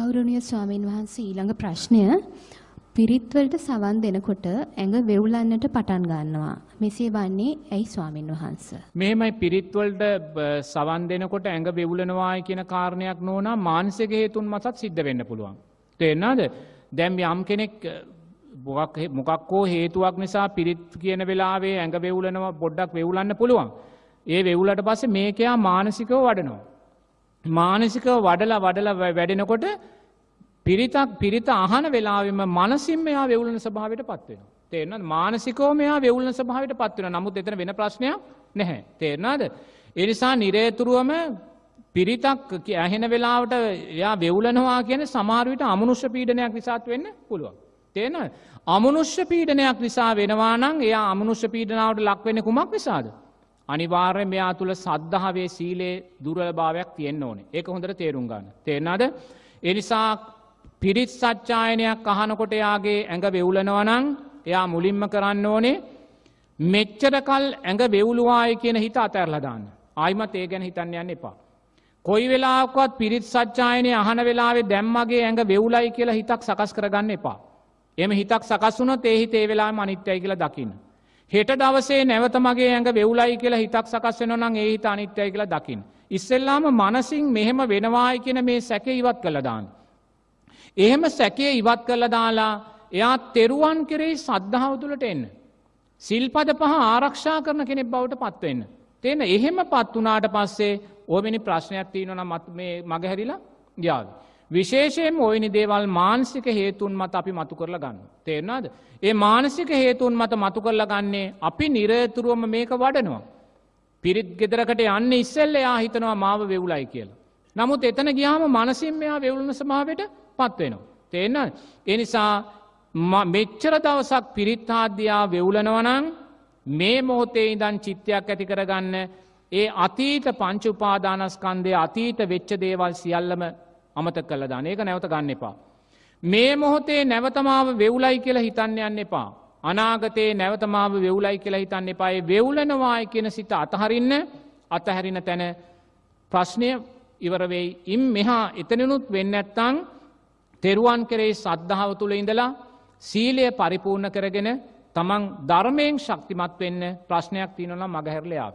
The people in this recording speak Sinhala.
ගෞරවනීය ස්වාමින් වහන්සේ ඊළඟ ප්‍රශ්නය පිරිත් වලට සවන් දෙනකොට ඇඟ වෙවුලන්නට පටන් ගන්නවා. මෙසේ වන්නේ ඇයි ස්වාමින් වහන්ස? මෙහෙමයි පිරිත් වලට සවන් දෙනකොට ඇඟ වෙවුලනවායි කියන කාරණයක් නොනා මානසික හේතුන් මතත් සිද්ධ වෙන්න පුළුවන්. තේරෙනවද? දැන් යම් කෙනෙක් මොකක් මොකක් හෝ හේතුවක් නිසා පිරිත් කියන වෙලාවේ ඇඟ වෙවුලනවා පොඩ්ඩක් වෙවුලන්න පුළුවන්. ඒ වෙවුලට පස්සේ මේකයා මානසිකව වඩනවා. මානසික වඩල වඩල වැඩෙනකොට පිරිතක් පිරිත අහන වෙලාවෙම මනසිම් මෙයා වෙවුලන සභාවට පත්වෙන. තේරන මානසිකෝ මෙයා වෙවුලන සභාවට පත්වන නමුත් එතන වෙන ප්‍රශ්නයක් නැහැ. තේරනාද. එනිසා නිරේතුරුවම පිරිතක් ඇහෙන වෙලාවට එයා වෙවුලනවා කියන සමාරවිට අමනුෂ්‍ය පීඩනයක් නිසාත් වෙන්න පුළුවන්. තේන අමනුෂ්‍ය පීඩනයක් නිසා වෙනවා නම් එයා අමනුෂ්‍ය පීඩනාවට ලක්වෙන කුමක් නිසාද. අනිවාර්ය මෙයා තුළ සද්ධාවේ සීලේ දුරලභාවයක් තියෙන්න්න ඕනේ ඒක හොඳට තේරුම් ගන්න තේෙනද එනිසා පිරිත් සච්චායනයක් අහනකොට යාගේ ඇඟ වෙවුලනවනං එයා මුලින්ම කරන්න ඕනේ මෙච්චර කල් ඇඟ වෙවුලුවාය කියන හිත අතැරලදාන්න ආයිමත් ඒ ගැන හිතන්න යන්න එපා. කොයි වෙලාකොත් පිරිත් සච්චායනය අහන වෙලාවේ දැම්මගේ ඇඟ වෙවුලයි කියලා හිතක් සකස් කරගන්න එපා. එම හිතක් සකසුනොත් ඒ හිතේ වෙලා මනිත්‍යයි කියලා දකින්න. හෙට දවසේ නැවත මගේ ඇඟ වෙව්ලයි කියලා හිතක් සකස්වෙන නම් ඒ හිත අනිත්‍යයි කියලා දකිින්. ඉස්සෙල්ලාම මනසින් මෙහෙම වෙනවායි කියන මේ සැකේ ඉවත් කළදාන්න. එහෙම සැකේ ඉවත් කළ දාලා එයා තෙරුවන් කෙරෙහි සද්ධාව තුළට එන්න. සිල්පද පහ ආරක්ෂා කරන කෙනෙක් බවට පත්වවෙන්න. තියෙන එහෙම පත් වනාට පස්සේ ඕමනි ප්‍රශ්නයක් තියනොන මත් මේ මගහැරිලා යාාව. විශේෂයෙන් ඔයනි දේවල් මානසික හේතුන් මත අපි මතු කරලා ගන්න. තේරනාද. ඒ මානසික හේතුන් මත මතු කරලා ගන්නේ අපි නිරතුරුවම මේක වඩනවා. පිරිත් ගෙදරකට යන්න ඉස්සල්ල එයා හිතනවා මාව වෙවුලයි කියලා. නමුත් එතන ගියාම මනසින් මෙයා වෙවුලන සභාවට පත්වෙනවා. තිේන්න එනිසා මෙච්චර දවසක් පිරිත්හාද්‍යයා වෙවුලනවනං මේ මොහොතේ ඉදන් චිත්තයක් ඇති කරගන්න ඒ අතීත පංචුපාදානස්කන්දය අතීත වෙච්ච දේවල් සියල්ලම අමත කල දානයක නැවත ගන්න එපා. මේ මොහොතේ නැවතමාව වෙව්ලයි කියලා හිතන්න යන්න එපා. අනාගතයේ නැවතමාව වෙව්ලයි කියලා හිතන්න එපායි වෙව්ලනවාය කියෙන සිත අතහරින්න අතහැරින තැන ප්‍රශ්නය ඉවරවෙයි ඉම් මෙහා එතනනුත් වෙන්න ඇත්තං තෙරුවන් කෙරේ සද්ධාව තුළ ඉඳලා සීලය පරිපූර්ණ කරගෙන තමන් ධර්මයෙන් ශක්තිමත් වෙන්න ප්‍රශ්නයක් තියනොලා මගහැරලයාාව.